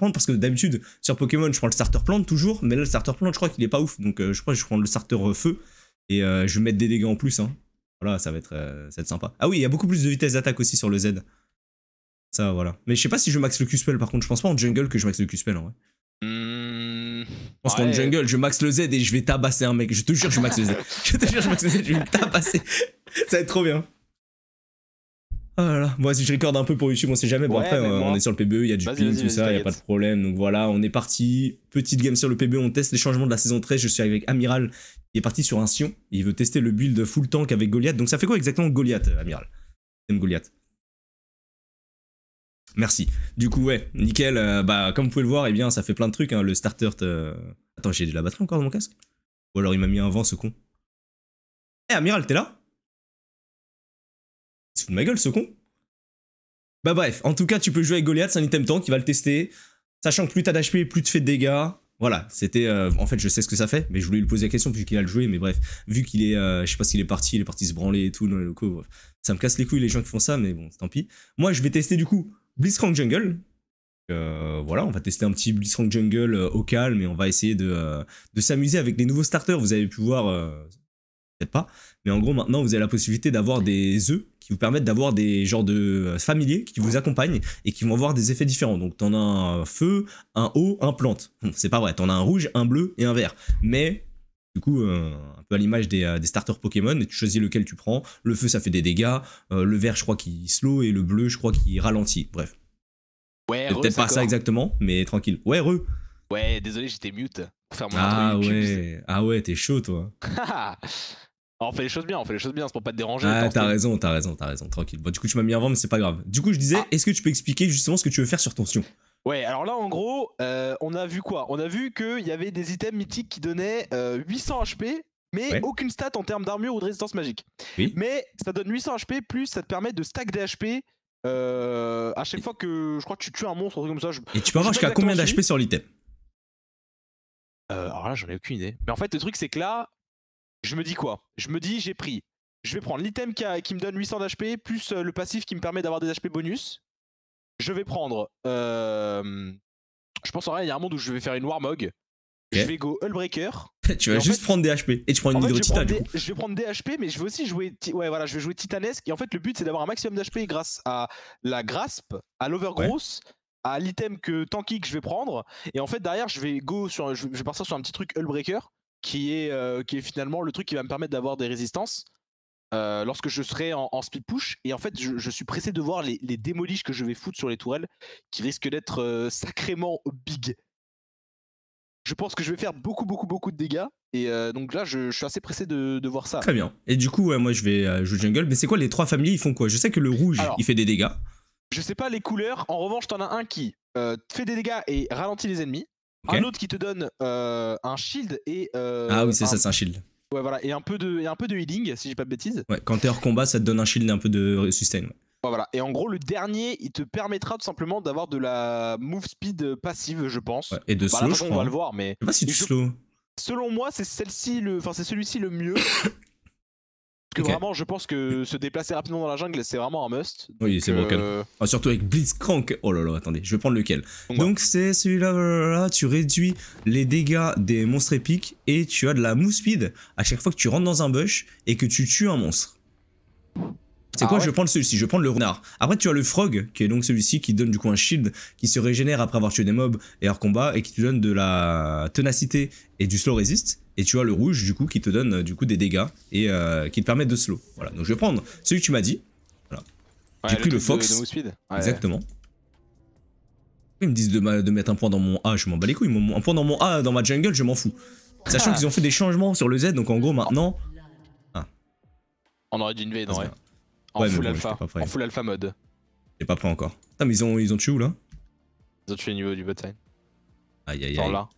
parce que d'habitude sur Pokémon je prends le starter plant toujours mais là le starter plant je crois qu'il est pas ouf donc euh, je crois que je prends le starter euh, feu et euh, je vais mettre des dégâts en plus hein. voilà ça va, être, ça va être sympa ah oui il y a beaucoup plus de vitesse d'attaque aussi sur le Z ça voilà mais je sais pas si je max le Q-Spell par contre je pense pas en jungle que je max le Q-Spell en vrai mmh, je pense qu'en jungle je max le Z et je vais tabasser un mec je te jure je max le Z je te jure je max le Z je vais tabasser ça va être trop bien Oh là là. Moi, si je recorde un peu pour YouTube, on sait jamais. Euh, bon, après, on est sur le PBE, il y a du ping, tout ça, il n'y a pas de problème. Donc voilà, on est parti. Petite game sur le PBE, on teste les changements de la saison 13. Je suis avec Amiral, il est parti sur un Sion. il veut tester le build full tank avec Goliath. Donc ça fait quoi exactement Goliath, euh, Amiral Goliath. Merci. Du coup, ouais, nickel. Euh, bah, comme vous pouvez le voir, eh bien, ça fait plein de trucs. Hein. Le starter. Attends, j'ai de la batterie encore dans mon casque Ou alors il m'a mis un vent, ce con. Eh, Amiral, t'es là de ma gueule, ce con. Bah bref, en tout cas, tu peux jouer avec Goliath, c'est un item tank, qui va le tester. Sachant que plus tu as d'HP, plus tu fais de dégâts. Voilà, c'était... Euh, en fait, je sais ce que ça fait, mais je voulais lui poser la question puisqu'il a le joué, mais bref. Vu qu'il est... Euh, je sais pas s'il est parti, il est parti se branler et tout dans les locaux. Ça me casse les couilles les gens qui font ça, mais bon, tant pis. Moi, je vais tester du coup Blitzcrank Jungle. Euh, voilà, on va tester un petit Blitzcrank Jungle au calme et on va essayer de, de s'amuser avec les nouveaux starters. Vous avez pu voir peut-être pas. Mais en gros, maintenant, vous avez la possibilité d'avoir des œufs qui vous permettent d'avoir des genres de euh, familiers qui vous accompagnent et qui vont avoir des effets différents. Donc, t'en as un feu, un eau, un plante. c'est pas vrai, t'en as un rouge, un bleu et un vert. Mais du coup, euh, un peu à l'image euh, des, starters Pokémon, tu choisis lequel tu prends. Le feu, ça fait des dégâts. le vert, je crois qu'il slow. Et le bleu, je crois qu'il ralentit. Bref. Ouais, peut-être pas ça exactement, mais tranquille. Ouais, re. Ouais, désolé, j'étais mute. ah, ouais. ah ouais, t'es chaud, toi. on fait les choses bien, on fait les choses bien, c'est pour pas te déranger. Ah, t'as raison, t'as raison, t'as raison, tranquille. Bon, du coup, tu m'as mis avant, mais c'est pas grave. Du coup, je disais, ah. est-ce que tu peux expliquer justement ce que tu veux faire sur ton Ouais, alors là en gros, euh, on a vu quoi On a vu qu'il y avait des items mythiques qui donnaient 800 euh, HP, mais aucune stat en termes d'armure ou de résistance magique. Oui. Mais ça donne 800 HP, plus ça te permet de stack des HP euh, à chaque fois que je crois que tu tues un monstre, ou un truc comme ça. Et tu peux avoir jusqu'à combien d'HP sur l'item alors là, j'en ai aucune idée. Mais en fait, le truc, c'est que là, je me dis quoi Je me dis, j'ai pris. Je vais prendre l'item qui, me donne 800 d'HP, plus euh, le passif qui me permet d'avoir des HP bonus. Je vais prendre. Euh, je pense en vrai, il y a un monde où je vais faire une Warmog. Je vais go Hullbreaker. tu vas juste prendre des HP et tu prends une hydro titan. je vais prendre des HP, mais je vais aussi jouer. Ouais, voilà, je vais jouer titanesque. Et en fait, le but, c'est d'avoir un maximum d'HP grâce à la grasp, à l'overgrowth. à l'item que tanky que je vais prendre et en fait derrière je vais go sur je, vais partir sur un petit truc hullbreaker qui est, euh, qui est finalement le truc qui va me permettre d'avoir des résistances euh, lorsque je serai en, speed push. Et en fait, je, suis pressé de voir les, les démoliches que je vais foutre sur les tourelles qui risquent d'être euh, sacrément big. Je pense que je vais faire beaucoup, beaucoup, beaucoup de dégâts. Et donc là, je, suis assez pressé de, voir ça. Très bien. Et du coup, moi, je vais jouer jungle. Mais c'est quoi les trois familles Ils font quoi Je sais que le rouge, il fait des dégâts. Je sais pas les couleurs. En revanche, t'en as un qui fait des dégâts et ralentit les ennemis. Un autre qui te donne euh, un shield et. Euh, ah oui, c'est ça, c'est un shield. Ouais, voilà, et un peu de, et un peu de healing, si j'ai pas de bêtises. Ouais, quand t'es hors combat, ça te donne un shield et un peu de sustain. Ouais. voilà, et en gros, le dernier, il te permettra tout simplement d'avoir de la move speed passive, je pense. et de bah, slow. on va le voir, mais. Je sais si tu slow. Selon moi, c'est celle-ci, le... enfin, c'est celui-ci le mieux. que vraiment, je pense que se déplacer rapidement dans la jungle, c'est vraiment un must. Oui, c'est bon. Euh, ah, surtout avec Blitzcrank. Oh là là, attendez, je vais prendre lequel. Donc, c'est celui-là. Tu réduis les dégâts des monstres épiques et tu as de la mousse speed à chaque fois que tu rentres dans un bush et que tu tues un monstre. C'est ah quoi Je vais prendre celui-ci, je prends le renard. Après, tu as le frog, qui est donc celui-ci qui donne du coup un shield, qui se régénère après avoir tué des mobs et hors combat, et qui te donne de la tenacité et du slow resist. Et tu as le rouge, du coup, qui te donne euh, du coup des dégâts et euh, qui te permet de slow. Voilà, donc je vais prendre celui que tu m'as dit. J'ai pris le fox. Exactement. Ils me disent de, mettre un point dans mon A, je m'en bats les couilles. Un point dans mon A, dans ma jungle, je m'en fous. Sachant ah. qu'ils ont fait des changements sur le Z, donc en gros maintenant. On aurait dû ah. En ouais, full alpha. Pas En full alpha mode. J'ai pas prêt encore. Putain, mais ils ont, ils ont tué où là Ils ont tué au niveau du bot Aïe aïe aïe. là.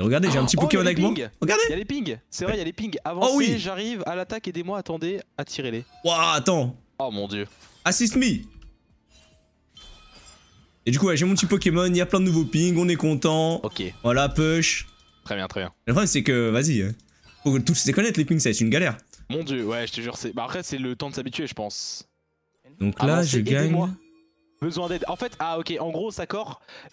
regardez, j'ai un petit oh, Pokémon avec moi. Regardez Il y a les pings C'est vrai, il y a les pings. Oh, Avancez, oui. j'arrive à l'attaque, aidez-moi, attendez, attirez-les. Waouh, attends Oh mon dieu. Assist me Et du coup, ouais, j'ai mon petit Pokémon, il y a plein de nouveaux pings, on est content. Ok. Voilà, push. Très bien, très bien. Le problème, c'est que, vas-y, hein. faut tous se connaître, les pings, ça va être une galère. Mon dieu, ouais, je te jure, c'est. Bah, après, c'est le temps de s'habituer, je pense. Donc ah là, je gagne. Besoin d'aide. En fait, ah ok, en gros, ça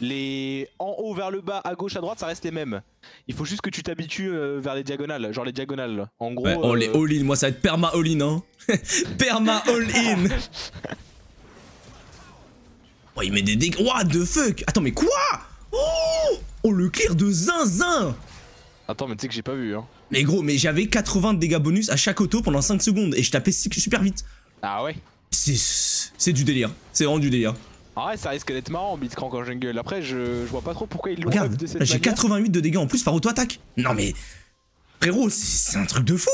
les en haut vers le bas, à gauche, à droite, ça reste les mêmes. Il faut juste que tu t'habitues euh, vers les diagonales, genre les diagonales. En gros. oh, les euh, all-in, moi ça va être perma all-in, hein. perma all-in. oh, il met des dégâts. What the fuck Attends, mais quoi oh, oh, le clear de zinzin Attends, mais tu sais que j'ai pas vu, hein. Mais gros, mais j'avais 80 de dégâts bonus à chaque auto pendant 5 secondes et je tapais super vite. Ah ouais C'est du délire. C'est vraiment du délire. Ah ouais, ça risque d'être marrant, Blitzcrank en jungle. Après, je, je vois pas trop pourquoi il l'ouvre de cette j'ai 88 de dégâts en plus par auto-attaque. Non mais... Frérot, c'est un truc de fou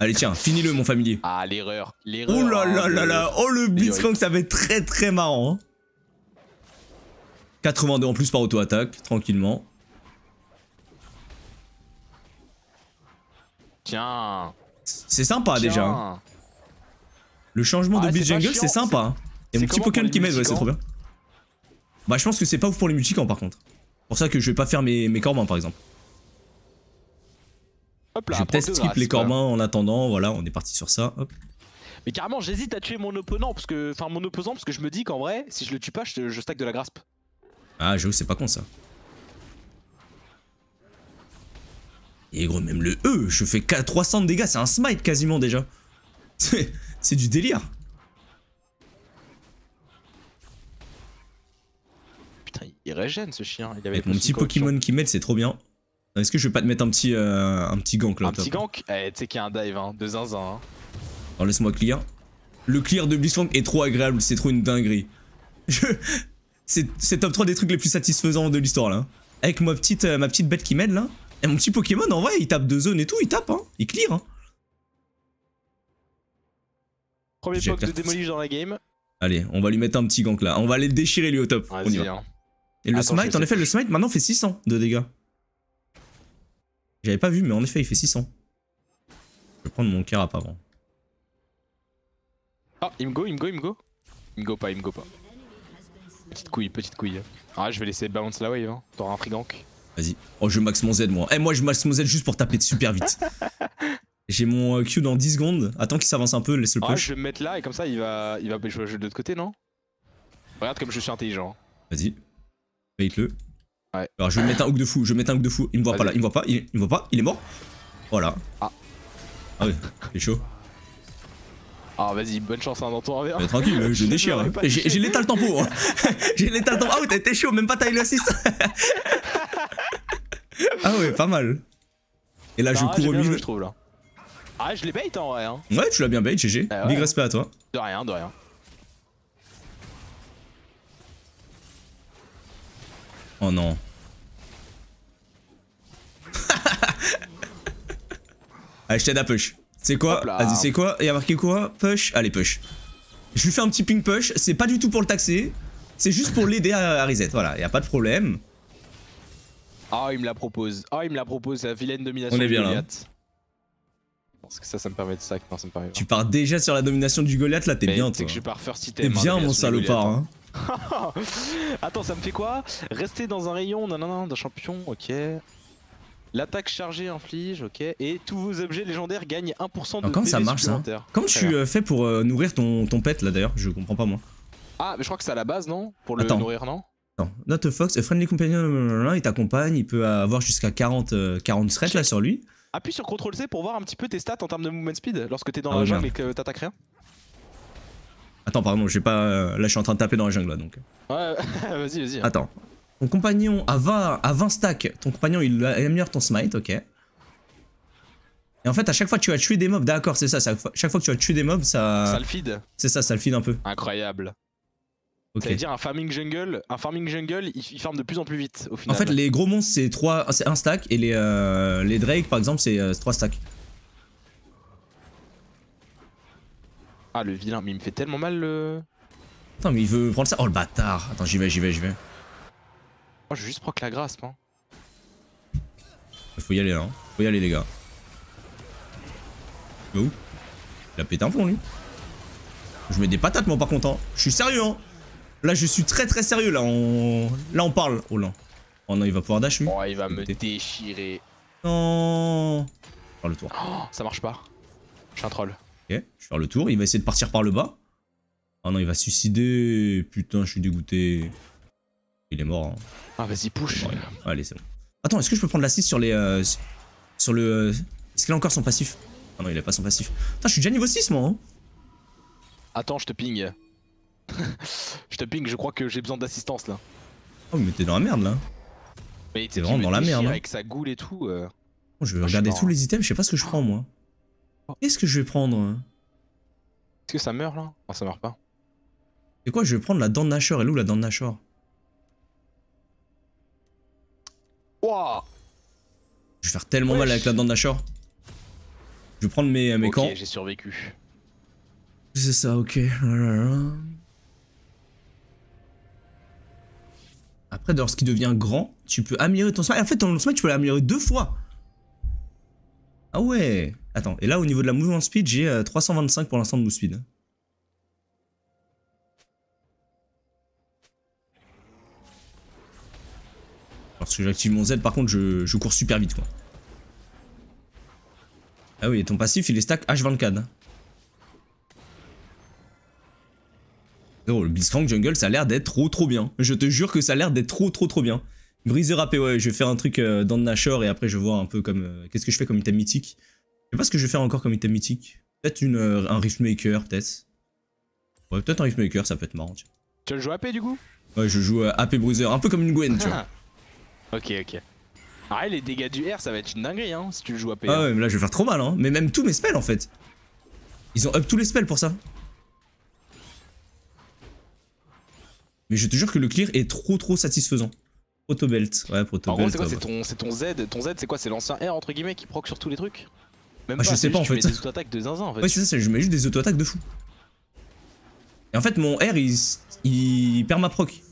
Allez tiens, finis-le mon familier. Ah l'erreur, l'erreur. Oh là là là là, oh le Blitzcrank ça va être très très marrant. 82 hein. en plus par auto-attaque, tranquillement. Tiens. C'est sympa déjà. Hein. Le changement de beat jungle, c'est sympa. Et hein. mon petit Pokémon qui m'aide, ouais, c'est trop bien. Bah, je pense que c'est pas ouf pour les multicamps par contre. Pour ça que je vais pas faire mes, mes corbins par exemple. Hop là, je teste les corbins en attendant, voilà, on est parti sur ça. Mais carrément, j'hésite à tuer mon opposant parce que, enfin mon opposant parce que je me dis qu'en vrai, si je le tue pas, je, stack de la graspe. Ah, je sais pas con ça. Et gros, même le E, je fais 300 de dégâts, c'est un smite quasiment déjà. C'est du délire. Putain, il régène ce chien. Avec mon petit Pokémon qui m'aide, c'est trop bien. Est-ce que je vais pas te mettre un petit, euh, un petit gank là Un petit gank eh, Tu sais qu'il y a un dive, hein, deux, hein. Alors laisse-moi clear. Le clear de Blitzcrank est trop agréable, c'est trop une dinguerie. C'est top 3 des trucs les plus satisfaisants de l'histoire là. Avec ma petite, euh, ma petite bête qui m'aide là. Et mon petit Pokémon, en vrai, il tape deux zones et tout, il tape, hein. Il clear, hein. Premier poke de démolige dans la game. Allez, on va lui mettre un petit gank là. On va aller le déchirer lui au top. vas y hein. Et le smite, en effet, le smite maintenant fait 600 de dégâts. J'avais pas vu, mais en effet, il fait 600. Je vais prendre mon par avant Ah, il me go, il me go, il me go. Il me go pas, il me go pas. Petite couille, petite couille. Ah, je vais laisser balance la wave, hein. T'auras un free gank. Vas-y. Oh, je max mon Z, moi. Eh, moi, je max mon Z juste pour taper super vite. J'ai mon euh, Q dans 10 secondes. Attends qu'il s'avance un peu, laisse le ah, push. je vais me mettre là et comme ça, il va, il va jouer de l'autre côté, non Regarde comme je suis intelligent. Vas-y. Bait-le. Ouais. Alors, je vais mettre un hook de fou. Je vais mettre un hook de fou. Il me voit pas là. Il me voit pas. Il, me voit pas. Il est mort. Voilà. Ah. Ah ouais, est chaud. Ah vas-y, bonne chance à hein, dans ton revers. Mais tranquille, je, déchire. Hein. J'ai J'ai le tempo. Hein. J'ai J'ai le tempo. Ah ouais, t'es chaud, même pas taille assist. Ah ouais, pas mal. Et là, je bah, cours au milieu. je trouve là. Ah, je l'ai bait en vrai. Hein. Ouais, tu l'as bien bait, GG. Eh Big respect à toi. De rien, de rien. Oh non. Allez, je t'aide à push. C'est quoi Vas-y, c'est quoi Il y a marqué quoi Push Allez, push. Je lui fais un petit ping push. C'est pas du tout pour le taxer. C'est juste pour l'aider à, reset. Voilà, il a pas de problème. Ah, il me la propose. Ah, il me la propose, la vilaine domination. On est bien du Goliath. Parce que ça, ça me permet de sac. Non, ça me permet. Tu pars déjà sur la domination du Goliath là, t'es bien toi. que je pars first item. T'es bien mon salopard. Hein. hein. Attends, ça me fait quoi Rester dans un rayon non, non, non, d'un champion, ok. L'attaque chargée inflige, ok. Et tous vos objets légendaires gagnent 1% de Comment ça marche ça Comment tu euh, fais pour euh, nourrir ton, ton pet là d'ailleurs Je comprends pas moi. Ah, mais je crois que c'est à la base non Pour le nourrir non Attends, Not Fox, friendly companion, il t'accompagne, il peut avoir jusqu'à 40, 40 threats là sur lui. Appuie sur CTRL C pour voir un petit peu tes stats en termes de movement speed lorsque t'es dans ah la jungle et que t'attaques rien. Attends, pardon, j'ai pas. Euh, là, je suis en train de taper dans la jungle là donc. Ouais, vas-y, vas-y. Attends. Ton compagnon à 20, stacks, ton compagnon il améliore ton smite, ok. Et en fait, à chaque fois que tu vas tuer des mobs, d'accord, c'est ça, à chaque fois que tu vas tuer des mobs, ça. Ça le feed. C'est ça, ça le feed un peu. Incroyable. Okay. dire un farming jungle, un farming jungle, il, il, farme de plus en plus vite au final. En fait, les gros monstres c'est trois, c'est un stack et les euh, Drake par exemple c'est 3 euh, stacks. Ah le vilain, mais il me fait tellement mal le. Attends mais il veut prendre ça. Oh le bâtard. Attends j'y vais, j'y vais, j'y vais. oh, je vais juste proc la grâce hein. Il Faut y aller là, hein. faut y aller les gars. Mais où Il a pété un plomb lui. Je mets des patates moi par contre. Hein. Je suis sérieux hein. Là, je suis très très sérieux. Là, on, là, on parle. Oh là Oh non, il va pouvoir dash lui. Oh, il va me déchirer. Non. Faire le tour. Oh, ça marche pas. Je suis un troll. Ok, je vais faire le tour. Il va essayer de partir par le bas. Oh non, il va suicider. Putain, je suis dégoûté. Il est mort. Hein. Ah, vas-y, push. Allez, c'est bon. Attends, est-ce que je peux prendre l'assist sur les. Euh, sur le. Euh, est-ce qu'il a encore son passif Ah non, il a pas son passif. Putain, je suis déjà niveau 6 moi. Hein. Attends, je te ping. je te ping, je crois que j'ai besoin d'assistance là. Oh, mais t'es dans la merde là. Mais t'es vraiment dans la merde. Hein. Avec sa tout. Euh. je vais regarder tous les items, je sais pas ce que je prends moi. Qu'est-ce que je vais prendre hein Est-ce que ça meurt là Non, ça meurt pas. C'est quoi Je vais prendre la dent de Nashor. Elle est où la dent de Nashor Je vais faire tellement mal avec la dent de Nashor. Je vais prendre mes, mes okay, camps. j'ai survécu. C'est ça, ok. Après, lorsqu'il devient grand, tu peux améliorer ton smite. En fait, ton smite, tu peux l'améliorer deux fois. Ah ouais Attends, et là, au niveau de la mouvement speed, j'ai 325 euh, pour l'instant de movement speed. Hein. Parce que j'active mon Z, par contre, je, cours super vite, quoi. Ah oui, et ton passif, il est stack H24. Oh, le Blitzcrank Jungle, ça a l'air d'être trop trop bien. Je te jure que ça a l'air d'être trop trop trop bien. Briseur AP, ouais, je vais faire un truc euh, dans le Nashor et après je vois un peu comme... Euh, qu'est-ce que je fais comme item mythique Je sais pas ce que je vais faire encore comme item mythique. Peut-être une euh, un Riftmaker, peut-être. Ouais, peut-être un Riftmaker, ça peut être marrant. Tu, veux le jouer AP du coup Ouais, je joue AP Bruiser, un peu comme une Gwen, tu vois. Ok, ok. Ah, les dégâts du R, ça va être une dinguerie, hein, si tu le joues AP. Ah hein. ouais, mais là je vais faire trop mal, hein. Mais même tous mes spells en fait. Ils ont up tous les spells pour ça. Mais je te jure que le clear est trop trop satisfaisant. Protobelt, ouais, Protobelt. En gros, c'est quoi C'est ton, Z Ton Z, c'est quoi C'est l'ancien R entre guillemets qui proc sur tous les trucs Même ah, Je sais pas en fait. Tu mets des auto-attaques de zinzin en fait. Ouais, c'est ça, je mets juste des auto-attaques de fou. Et en fait, mon R, il, il ma proc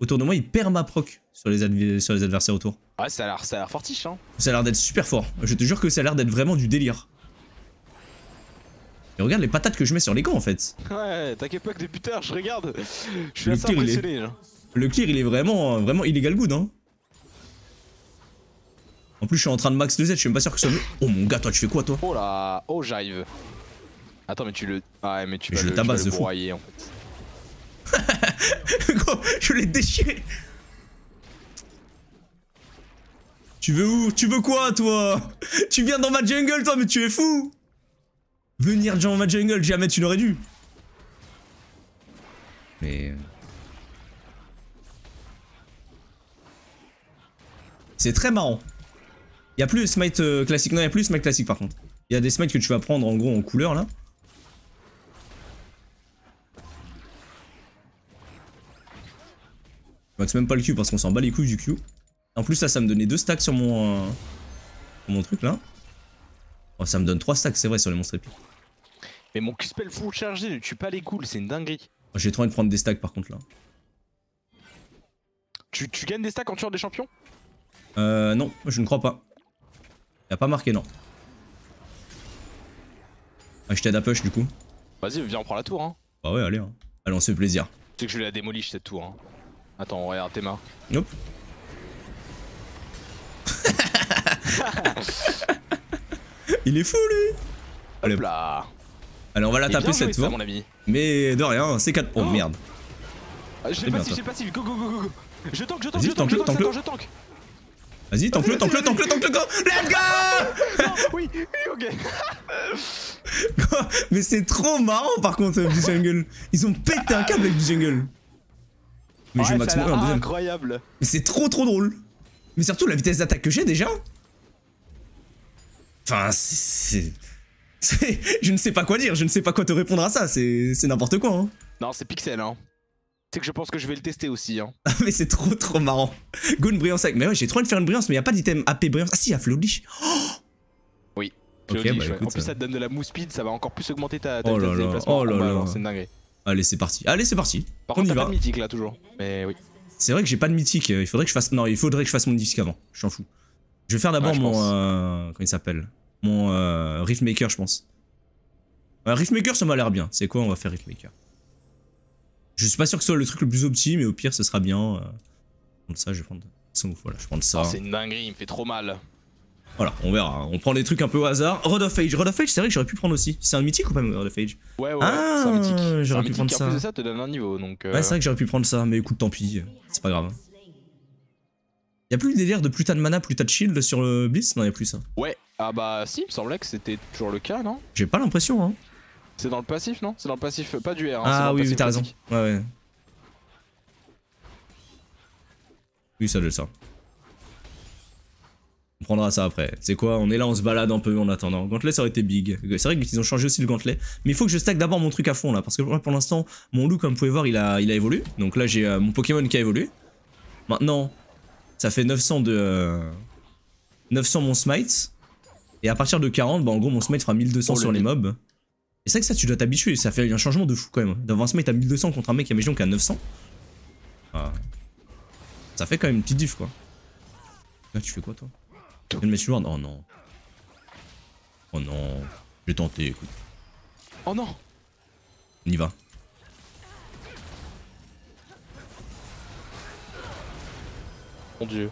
Autour de moi, il perd ma proc sur, les sur les adversaires autour. Ouais, ça a l'air fortiche, hein. Ça a l'air d'être super fort. Je te jure que ça a l'air d'être vraiment du délire. Mais regarde les patates que je mets sur les gants en fait. Ouais, t'inquiète pas que débuteur, je regarde. Je suis le assez impressionné. Le clear il est vraiment, vraiment illégal good hein. En plus je suis en train de max 2Z, je suis même pas sûr que ça me... Oh mon gars, toi tu fais quoi toi Oh là, oh j'arrive. Attends mais tu le... Ah mais tu mais vas je le, tabasse de fou. en fait. je l'ai déchiré Tu veux où Tu veux quoi toi Tu viens dans ma jungle toi mais tu es fou Venir dans ma jungle, jamais tu l'aurais dû. Mais... Euh, c'est très marrant. Il y a plus de smite euh, classique. Non, il a plus de smite classique par contre. Il y a des smites que tu vas prendre en gros en couleur là. Je max même pas le Q parce qu'on s'en bat les couilles du Q. En plus ça, ça me donnait deux stacks sur mon, euh, mon truc là. Oh, ça me donne trois stacks c'est vrai sur les monstres épiques. Mais mon spell full chargé ne tue pas les ghouls, c'est une dinguerie. J'ai trop envie de prendre des stacks par contre là. Tu, gagnes des stacks en tuant des champions Euh non, je ne crois pas. Il a pas marqué non. Ah, je t'aide à push du coup. Vas-y, viens, on prend la tour. Hein. Bah ouais, allez. Hein. Allez, on se fait plaisir. Tu sais que je la démolir cette tour. Hein. Attends, regarde, Théma. Nope. Il est fou lui Hop là Allez, on va la taper cette fois. Mais euh, de rien, c'est 4 oh. merde. Ah, pas si j'ai si go go go go. Je tank, je tank, je tank, je tank, je tank. Vas-y, tank le, tank le, tank le, tank le, go Let's go Oui, ok. Mais c'est trop marrant par contre, du jungle. Ils ont pété un câble avec du jungle. Mais je vais max mourir incroyable. Mais c'est trop trop drôle. Mais surtout la vitesse d'attaque que j'ai déjà. Enfin, c'est je ne sais pas quoi dire, je ne sais pas quoi te répondre à ça, c'est n'importe quoi. Hein. Non, c'est Pixel, hein. tu sais que je pense que je vais le tester aussi. Hein. mais c'est trop trop marrant. Go une brillance avec. Mais ouais, j'ai trop envie de faire une brillance, mais il a pas d'item AP brillance. Ah si, il y a floodish. oui. Ok. Bah, en plus, euh. ça te donne de la move speed, ça va encore plus augmenter ta, oh déplacement. Ah, oh là bah là. C'est dingue Allez, c'est parti. Allez, c'est parti. Par On contre, t'as pas de mythique là toujours. Mais oui. C'est vrai que j'ai pas de mythique. Il faudrait que je fasse. Non, il faudrait que je fasse mon disque avant. Je t'en fous Je vais faire d'abord mon. Euh, comment il s'appelle mon euh, Riftmaker, je pense. Riftmaker, ça m'a l'air bien. C'est quoi On va faire Riftmaker. Je suis pas sûr que ce soit le truc le plus opti, mais au pire, ce sera bien. Euh, ça, je vais prendre Voilà, je prends ça. Oh, c'est une dinguerie, il me fait trop mal. Voilà, on verra. Hein. On prend des trucs un peu au hasard. Rod of Age. Rod of Age, c'est vrai que j'aurais pu prendre aussi. C'est un mythique ou pas, Rod of Age Ouais, ouais, ah, c'est un mythique. J'aurais pu prendre ça. ça, te donne un niveau. Donc, euh. Ouais, c'est vrai que j'aurais pu prendre ça, mais écoute, tant pis. C'est pas grave. Hein. Y'a plus le délire de plus t'as de mana, plus t'as de shield sur le Blitz Non, y'a plus ça. Hein. Ouais, ah bah si, il me semblait que c'était toujours le cas, non J'ai pas l'impression, hein. C'est dans le passif, non C'est dans le passif, pas du R. Hein, ah oui, mais t'as raison. Oui, ça, j'ai ça. On prendra ça après. C'est quoi On est là, on se balade un peu en attendant. Gantelet, ça aurait été big. C'est vrai qu'ils ont changé aussi le gantelet. Mais il faut que je stack d'abord mon truc à fond là. Parce que pour l'instant, mon loup, comme vous pouvez voir, il a, il a évolué. Donc là, j'ai euh, mon Pokémon qui a évolué. Maintenant, ça fait 900 de. 900 euh, mon smite. Et à partir de 40, bah, en gros, mon smite fera 1200 sur les mobs. c'est ça que ça, tu dois t'habituer. Ça fait un changement de fou quand même. D'avoir un smite à 1200 contre un mec a qui a 900. Ça fait quand même une petite diff quoi. Là, tu fais quoi toi Tu le Ward Oh non. Oh non. J'ai tenté, écoute. Oh non On y va. Mon dieu.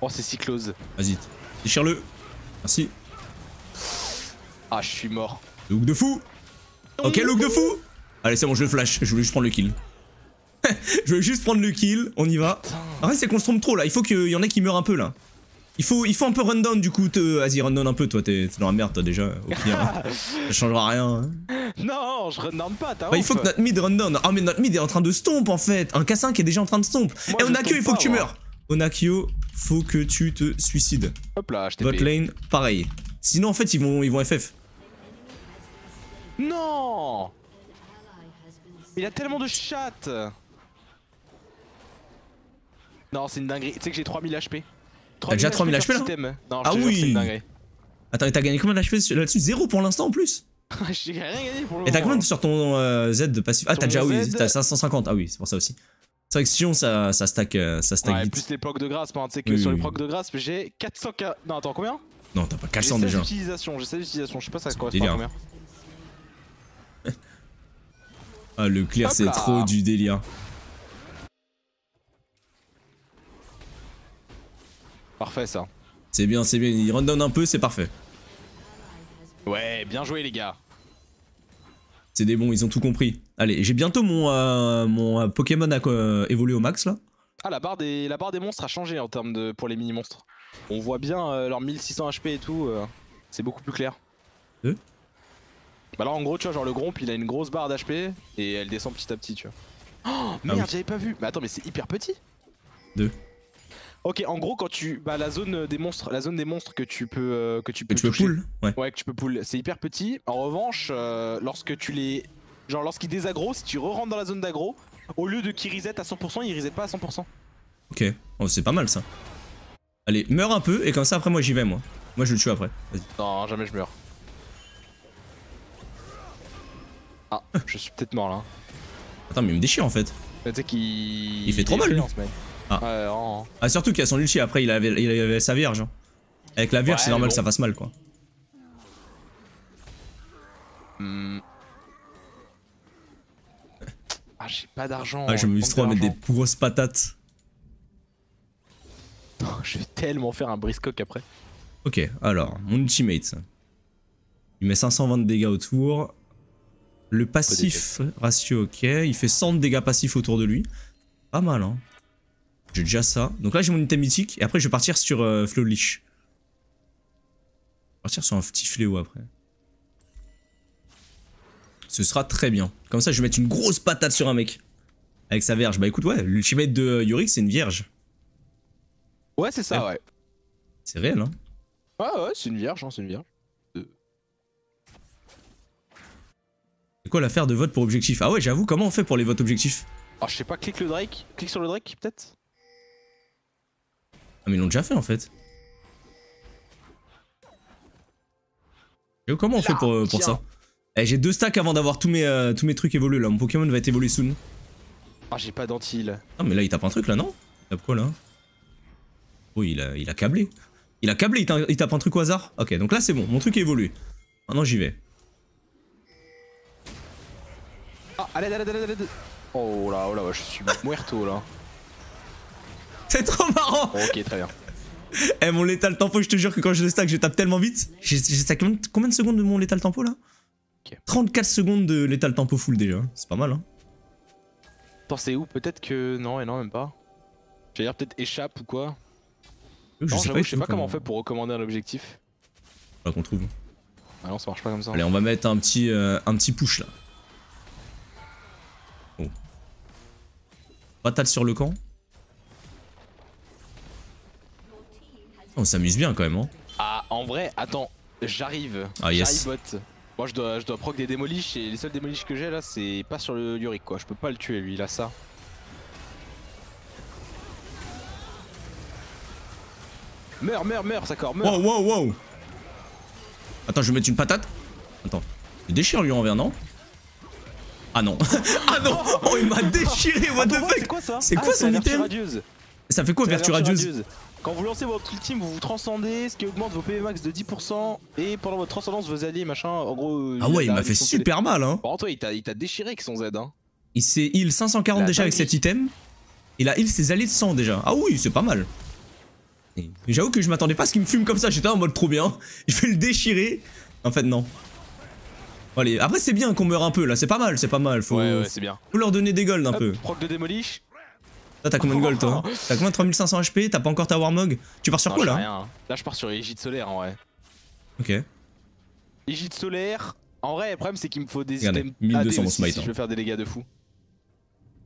Oh, c'est si close. Vas-y, déchire-le. Merci. Ah, je suis mort. Look de fou Ok, look de fou Allez, c'est bon, je le flash. Je voulais juste prendre le kill. je voulais juste prendre le kill. On y va. En vrai, c'est qu'on se trompe trop, là. Il faut qu'il y en ait qui meurent un peu, là. Il faut, il faut un peu down du coup. Vas-y, down un peu, toi. T'es dans la merde, toi, déjà. Au pire. ça changera rien. Hein. Non, je down pas, t'as bah, Il faut que notre mid down. Ah, mais notre mid est en train de stomp, en fait. Un K5 est déjà en train de stomp. Et eh, Onakio il faut que tu meurs. Onakio faut que tu te suicides. Hop là, je Bot lane, pareil. Sinon, en fait, ils vont, ils vont FF. Non Il a tellement de chat Non, c'est une dinguerie. Tu sais que j'ai 3000 HP. T'as déjà 3000 HP, là Ah oui une Attends, t'as gagné combien d'HP là-dessus Zéro pour l'instant en plus J'ai rien gagné pour le moment. Et t'as combien sur ton euh, Z de passif Ah, t'as déjà, oui, t'as 550. Ah oui, c'est pour ça aussi. C'est vrai que Sion, ça, ça stack, euh, ça stack ouais, plus les procs de grâce, hein, tu sais que sur les procs de grâce, j'ai 400... Non, attends, combien Non, t'as pas 400 déjà. J'ai 16 utilisations, j'ai 16 utilisations, je sais pas ça correspond à combien. Ah, le clair, c'est trop du délire. Parfait, ça. C'est bien, c'est bien. Il down un peu, c'est parfait. Ouais, bien joué, les gars. C'est des bons, ils ont tout compris. Allez, j'ai bientôt mon, euh, mon euh, Pokémon à euh, évoluer au max, là. Ah, la barre des, la barre des monstres a changé en termes de, pour les mini-monstres. On voit bien leur 1600 HP et tout. c'est beaucoup plus clair. Bah là en gros tu vois genre le gromp il a une grosse barre d'HP et elle descend petit à petit tu vois. Oh ah merde j'avais pas vu Mais attends mais c'est hyper petit Deux. Ok en gros quand tu... Bah la zone des monstres, la zone des monstres que tu peux... Euh, que tu peux, que tu pull ouais. ouais. que tu peux pull, c'est hyper petit. En revanche euh, lorsque tu les... Genre lorsqu'il désaggro, si tu re-rentres dans la zone d'aggro, au lieu de qu'ils reset à 100%, Il reset pas à 100%. Ok, oh, c'est pas mal ça. Allez, meurs un peu et comme ça après moi j'y vais moi. Moi je le tue après. Non, jamais je meurs. Ah, je suis peut-être mort là. Hein. Attends, mais il me déchire en fait. Bah, tu Il fait trop mal lui. Ah. Hein. ah. surtout qu'il a son ulti après, il avait, avait sa vierge. Hein. Avec la vierge, c'est normal que ça fasse mal quoi. Hmm. Ah, j'ai pas d'argent. Ah, je me trop à mettre des grosses patates. je vais tellement faire un briscoque après. Ok, alors, mon ultimate. Il met 520 de dégâts autour. Le passif ratio, ok. Il fait 100 dégâts passifs autour de lui. Pas mal, hein. J'ai déjà ça. Donc là, j'ai mon item mythique. Et après, je vais partir sur euh, Je vais Partir sur un petit fléau après. Ce sera très bien. Comme ça, je vais mettre une grosse patate sur un mec. Avec sa verge. Bah écoute, ouais, l'ultimate de Yorick, c'est une vierge. Ouais, c'est ça, ouais. C'est réel, hein. Ouais, ouais, c'est une vierge, hein, c'est une vierge. quoi l'affaire de vote pour objectif Ah ouais, j'avoue, comment on fait pour les votes objectifs Ah, je sais pas, clique le Drake. Clique sur le Drake, peut-être Ah, mais ils l'ont déjà fait en fait. comment on fait pour, euh, pour ça eh, J'ai deux stacks avant d'avoir tous, mes euh, tous mes trucs évolués là. Mon Pokémon va être évolué soon. Ah, j'ai pas d'antil. Non ah, mais là, il tape un truc là, non Il tape quoi là Oh, il a, il a câblé. Il a câblé, il, tape un truc au hasard. Ok, donc là, c'est bon. Mon truc évolue Maintenant, j'y vais. Allez, allez, allez, allez, Oh là, oh là, je suis muerto là. C'est trop marrant oh, Ok, très bien. Eh, mon létal tempo, je te jure que quand je le stack, je tape tellement vite. J'ai stack combien de secondes de mon létal tempo là 34 secondes de létal tempo full déjà. C'est pas mal, hein. Attends, c'est où Peut-être que. Non, et eh non, même pas. J'allais dire peut-être échappe ou quoi. Je sais pas, comment on fait pour recommander un objectif. Là qu'on trouve. Ah non, ça marche pas comme ça. Allez, on va mettre un petit, euh, un petit push là. Fatal sur le camp. On s'amuse bien quand même. Hein. Ah, en vrai, attends, j'arrive. Ah yes. Bot. Moi je dois, je dois proc des démoliches et les seuls démoliches que j'ai là c'est pas sur le lurik quoi. Je peux pas le tuer lui, il a ça. Meurs, meurs, meurs, d'accord, meurs. Wow, wow, wow. Attends, je vais mettre une patate. Attends. déchire lui en non ah non. ah non Oh, il m'a déchiré, what the ah, fuck C'est quoi ça C'est quoi ah, son item Ça fait quoi, vertu radieuse Quand vous lancez votre ultime, vous vous transcendez, ce qui augmente vos PV max de 10%, et pendant votre transcendance, vos alliés, machin, en gros... Euh, ah ouais, il m'a fait super mal, hein il t'a déchiré avec son Z, hein. Il s'est heal 540 déjà avec cet item, il a heal ses alliés de 100 déjà. Ah oui, c'est pas mal J'avoue que je m'attendais pas à ce qu'il me fume comme ça, j'étais en mode trop bien, je vais le déchirer. En fait, non après c'est bien qu'on meure un peu là, c'est pas mal, c'est pas mal. Faut, Faut leur donner des golds un peu. Proc t'as combien de gold toi hein T'as combien de 3500 HP T'as pas encore ta Warmog Tu pars sur quoi là hein. Là je pars sur l'égide solaire en vrai. Ok. Égide solaire. En vrai le problème c'est qu'il me faut des items 1200 AD smite, hein. je vais faire des dégâts de fou.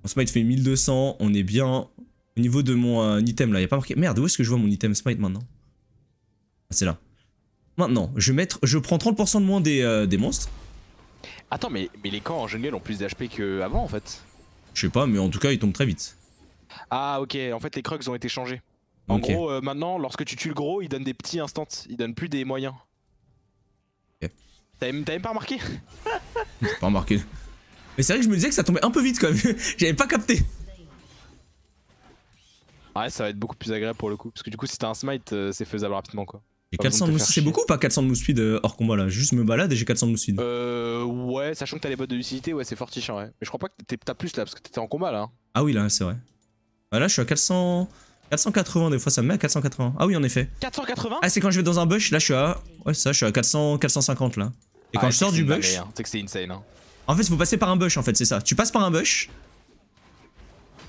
Mon smite fait 1200, on est bien. Au niveau de mon euh, item là, y a pas marqué. Merde, où est-ce que je vois mon item smite maintenant ah, C'est là. Maintenant, je vais mettre, je prends 30% de moins des, euh, des monstres. Attends, mais, les camps en jungle ont plus d'HP qu'avant en fait Je sais pas, mais en tout cas ils tombent très vite. Ah ok, en fait les crocs ont été changés. En gros, euh, maintenant, lorsque tu tues le gros, il donne des petits instants, il donne plus des moyens. T'as même, pas remarqué J'ai pas remarqué. Mais c'est vrai que je me disais que ça tombait un peu vite quand même, j'avais pas capté. Ouais, ça va être beaucoup plus agréable pour le coup, parce que du coup, si t'as un smite, euh, c'est faisable rapidement quoi. 400 c'est beaucoup ou pas 400 de speed euh, hors combat là Juste me balade et j'ai 400 de mousse Euh, ouais, sachant que t'as les bottes de lucidité, ouais, c'est en hein, ouais. Mais je crois pas que t'as plus là parce que t'étais en combat là. Ah oui, là, c'est vrai. Bah là, je suis à 400. 480 des fois ça me met à 480. Ah oui en effet. 480 Ah c'est quand je vais dans un bush, là je suis à Ouais ça je suis à 400 450 là. Et quand ah, je sors du bush, hein. c'est que c'est insane hein. En fait, faut passer par un bush en fait, c'est ça. Tu passes par un bush.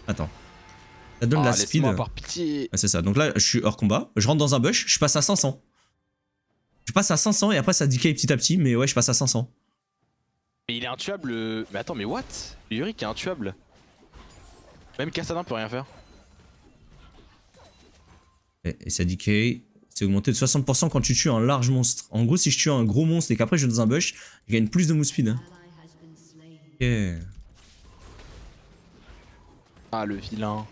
Attends. Ça donne ah, la speed. Ah, c'est ça. Donc là, je suis hors combat, je rentre dans un bush, je passe à 500. Je passe à 500 et après ça decay petit à petit, mais ouais, je passe à 500. Mais il est intuable. Euh, mais attends, mais what Yurik est intuable. Même Kassadin peut rien faire. Et, ça decay. C'est augmenté de 60% quand tu tues un large monstre. En gros, si je tue un gros monstre et qu'après je suis dans un bush, je gagne plus de move speed. Hein. Ah, le vilain.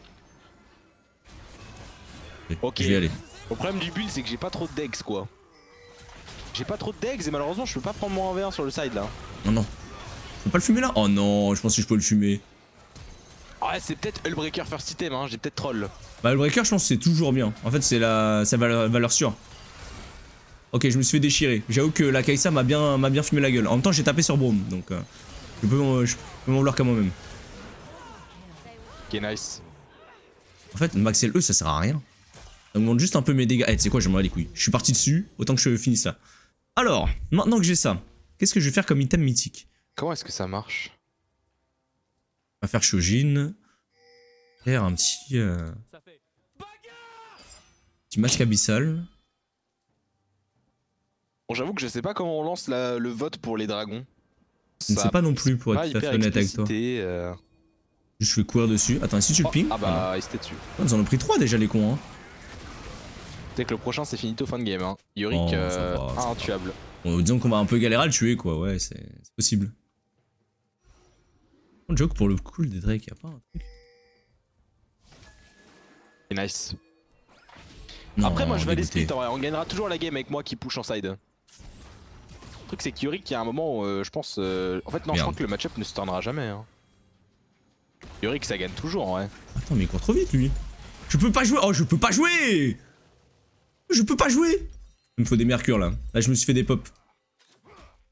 Ok. Le problème du build, c'est que j'ai pas trop de decks, quoi. J'ai pas trop de DEX et malheureusement je peux pas prendre mon 1v1 sur le side là. Non non. On pas le fumer là Oh non, je pense que je peux le fumer. Ouais c'est peut-être Hullbreaker first item hein, j'ai peut-être troll. Bah Hullbreaker je pense c'est toujours bien. En fait c'est la valeur, sûre. Ok je me suis fait déchirer. J'avoue que la Kaisa m'a bien, bien fumé la gueule. En même temps j'ai tapé sur Broome, donc euh, euh, je peux m'en vouloir qu'à moi-même. Ok nice. En fait max le ça sert à rien. Ça augmente juste un peu mes dégâts. Eh, tu sais quoi, j'aimerais les couilles. Je suis parti dessus, autant que je finisse ça. Alors, maintenant que j'ai ça, qu'est-ce que je vais faire comme item mythique Comment est-ce que ça marche On va faire Shojin. Faire un petit... Euh, petit match abyssal. Bon, j'avoue que je sais pas comment on lance le vote pour les dragons. Je ne sais pas non plus pour être tout honnête avec toi. Euh. Je vais courir dessus. Attends, si tu le oh, ping. Ah bah, voilà. il était dessus. Ils en ont pris 3 déjà, les cons. Hein. Peut-être que le prochain c'est finito fin de game. Hein. Yorick, oh, euh, va, intuable. disons qu'on va un peu galérer à le tuer quoi, ouais, c'est possible. On joke pour le cool des Drake, y'a pas un truc. C'est nice. Après, moi je vais aller split on gagnera toujours la game avec moi qui push en side. Le truc c'est que Yorick, il y a un moment où euh, je pense. Euh, en fait, non, je crois que le match-up ne se tournera jamais. Hein. Yorick ça gagne toujours ouais. Attends, mais il court trop vite lui. Je peux pas jouer Oh, je peux pas jouer je peux pas jouer Il me faut des mercures là. Là, je me suis fait des pop. Je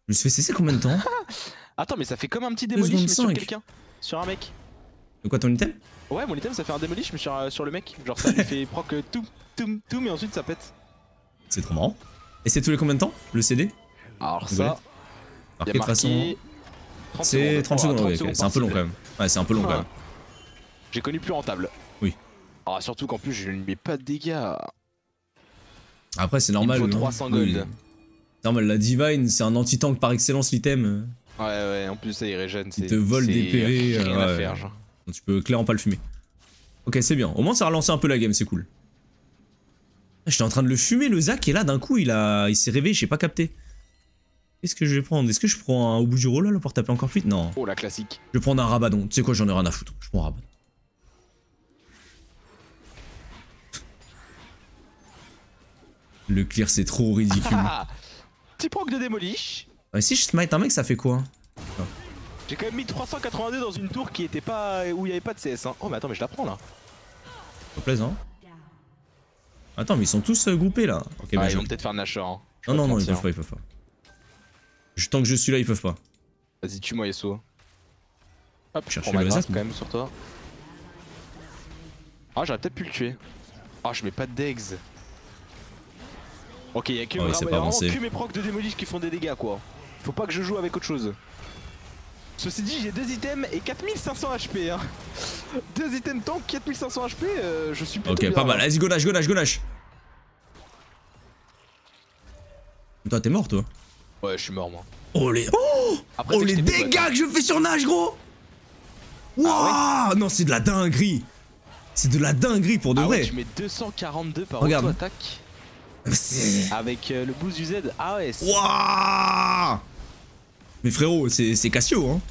me suis fait cesser combien de temps Attends, mais ça fait comme un petit démolish sur quelqu'un. Sur un mec. De quoi ton item Ouais, mon item ça fait un démolish mais sur, euh, le mec. Genre ça lui fait proc que euh, tout, tout, tout, mais ensuite ça pète. C'est trop marrant. Et c'est tous les combien de temps le CD Alors ça. Marqué, de façon. C'est 30 secondes, oh, ouais, c'est un peu long quand même. Ouais, c'est un peu long quand même. J'ai connu plus rentable. Oui. Ah, surtout qu'en plus je ne mets pas de dégâts. Après, c'est normal. Il faut 300 hein. gold. Normal, la Divine, c'est un anti-tank par excellence, l'item. Ouais, ouais, en plus, ça il régène. Il te vole des PV. Euh, tu peux clairement pas le fumer. Ok, c'est bien. Au moins, ça a relancé un peu la game, c'est cool. J'étais en train de le fumer, le Zac, et là, d'un coup, il, a... il s'est réveillé, j'ai pas capté. Qu'est-ce que je vais prendre Est-ce que je prends un au bout du rôle là pour taper encore plus Non. Oh la classique. Je vais prendre un rabadon. Tu sais quoi, j'en ai rien à foutre. Je prends un rabadon. Le clear, c'est trop ridicule. Petit proc de démolish. Ah, si je smite un mec, ça fait quoi hein ah. J'ai quand même mis 382 dans une tour qui était pas où il n'y avait pas de CS. Hein. Oh, mais attends, mais je la prends là. Pas plaisant. Attends, mais ils sont tous euh, groupés là. Ah, bah, ils vont peut-être faire Nashor. Hein. Non, non, non, ils peuvent pas, ils peuvent pas. tant que je suis là, ils peuvent pas. Vas-y, tue-moi, Yeso. Hop, je Prends le assassin quand même sur toi. Ah, j'aurais peut-être pu le tuer. Ah, je mets pas de Degs. Ok, y'a que oh, mes procs de démolish qui font des dégâts quoi. Faut pas que je joue avec autre chose. Ceci dit, j'ai deux items et 4500 HP. Hein. Deux items tank, 4500 HP, euh, je suis plutôt Ok, pas mal. Vas-y, gonache, hein. go gonache. Toi, t'es mort, toi Ouais, je suis mort, moi. Oh les, oh oh, les dégâts que je fais sur Nage, gros Wouah ah Non, c'est de la dinguerie C'est de la dinguerie pour de ah vrai Regarde, Je mets 242 par attaque avec euh, le boost du Z. Ah ouais. Wouah Mais frérot, c'est Cassio, hein.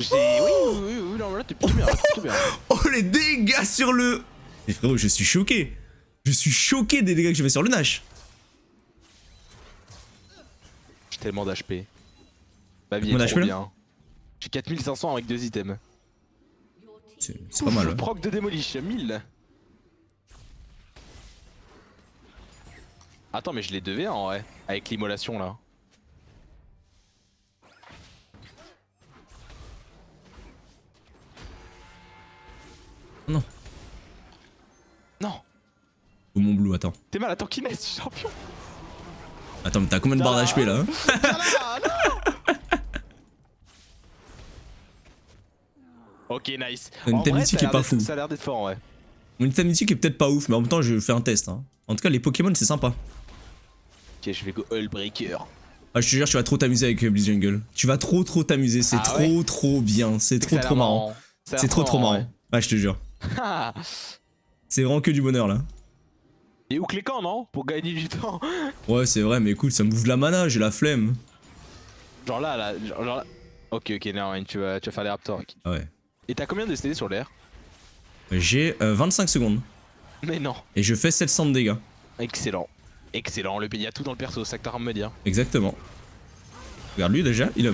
Oui, oui, oui, oui, là, t'es plutôt bien, oh, les dégâts sur le... Mais frérot, je suis choqué. Je suis choqué des dégâts que je fais sur le Nash. J'ai tellement d'HP. Bah bien. J'ai 4500 avec deux items. C'est pas mal. Le hein. proc de Demolish, 1000. Attends, mais je l'ai 2v1 en vrai, avec l'immolation là. Non. Non. Ou mon blue, attends. T'es mal, attends, qui champion Attends, mais t'as combien de barres d'HP là, hein Ok, nice. Une Tamity qui est pas fou. Ça a l'air d'être fort, ouais. Une Tamity qui est peut-être pas ouf, mais en même temps, je fais un test. Hein. En tout cas, les Pokémon, c'est sympa je vais go Hullbreaker. Ah, je te jure, tu vas trop t'amuser avec Blitz Jungle. Tu vas trop trop t'amuser, c'est ah trop trop bien, c'est trop trop marrant. C'est trop trop marrant. ah, je te jure. c'est vraiment que du bonheur là. Et où cliquant, non Pour gagner du temps. ouais, c'est vrai, mais écoute, ça me bouffe la mana, j'ai la flemme. Genre là, là, là. Ok, ok, non, tu vas, tu vas faire les Raptors. Ah ouais. Et t'as combien de CD sur l'air J'ai 25 euh, secondes. Mais non. Et je fais 700 de dégâts. Excellent. Excellent, le, il a tout dans le perso, ça que t'as me dire. Exactement. Regarde lui déjà, il a...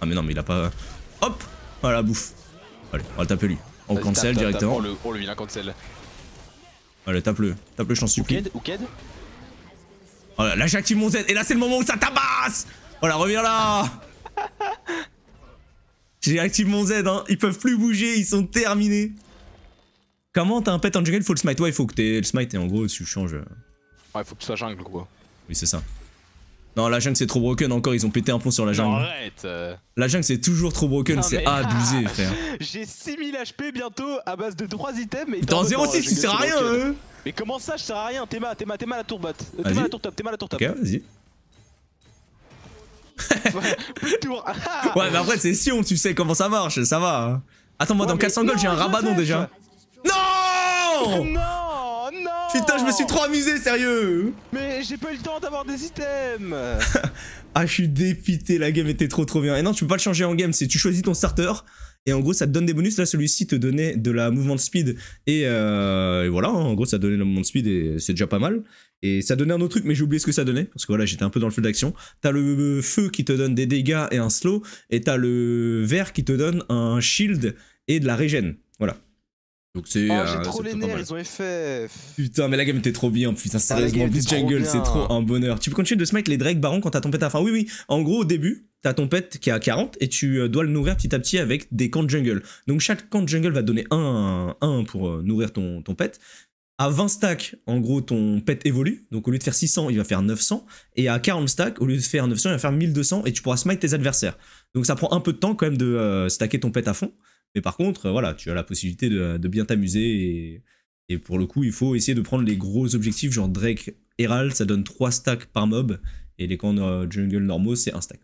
Ah mais non mais il a pas... Hop Voilà, bouffe Allez, on va le taper lui. On cancel directement. Tape, lui il le, un cancel. Allez, tape-le. Tape-le, je t'en supplie. Ou Ked oh là j'active mon Z et là c'est le moment où ça tabasse Voilà, reviens là J'active mon Z, hein. ils peuvent plus bouger, ils sont terminés. Comment t'as un pet en jungle, faut le smite Ouais, il faut que t'aies le smite et en gros tu changes... Euh, il faut que tu sois jungle quoi. Oui, c'est ça. Non, la jungle c'est trop broken encore, ils ont pété un pont sur la jungle. arrête euh. La jungle c'est toujours trop broken, c'est abusé frère. J'ai 6000 HP bientôt à base de 3 items Mais T'es en 06, tu sers à rien hein. Mais comment ça, je sers à rien Théma, Théma, Théma la tour bot. Euh, Théma la tour top, Théma la tour top. Ok, vas-y. ouais, mais après, c'est Sion, tu sais comment ça marche, ça va. Attends, moi dans 400 gold, j'ai un Rabadon déjà. Non Non Putain, je me suis trop amusé, sérieux Mais j'ai pas eu le temps d'avoir des items Ah, je suis dépité, la game était trop trop bien. Et non, tu peux pas le changer en game, c'est tu choisis ton starter, et en gros, ça te donne des bonus. Là, celui-ci te donnait de la mouvement de speed. Et, euh, voilà, hein. en gros, ça donnait le la mouvement de speed et c'est déjà pas mal. Et ça donnait un autre truc, mais j'ai oublié ce que ça donnait. Parce que voilà, j'étais un peu dans le feu d'action. T'as le feu qui te donne des dégâts et un slow. Et t'as le vert qui te donne un shield et de la régène. Voilà. Donc c'est. Oh, euh, j'ai trop les nerfs, ils ont fait Putain, mais la game était trop bien, putain, sérieusement, plus ah, Jungle, c'est trop un bonheur. Tu peux continuer de smite les Drake Baron quand t'as ton pet à fond Oui, oui, en gros, au début, t'as ton pet qui est à 40 et tu euh, dois le nourrir petit à petit avec des camps de jungle. Donc chaque camp de jungle va te donner 1 1 pour euh, nourrir ton, ton pet. À 20 stacks, en gros, ton pet évolue. Donc au lieu de faire 600, il va faire 900. Et à 40 stacks, au lieu de faire 900, il va faire 1200 et tu pourras smite tes adversaires. Donc ça prend un peu de temps quand même de stacker ton pet à fond. Mais par contre, euh, voilà, tu as la possibilité de, bien t'amuser et, et, pour le coup, il faut essayer de prendre les gros objectifs, genre Drake, Herald, ça donne 3 stacks par mob, et les camps euh, jungle normaux, c'est un stack.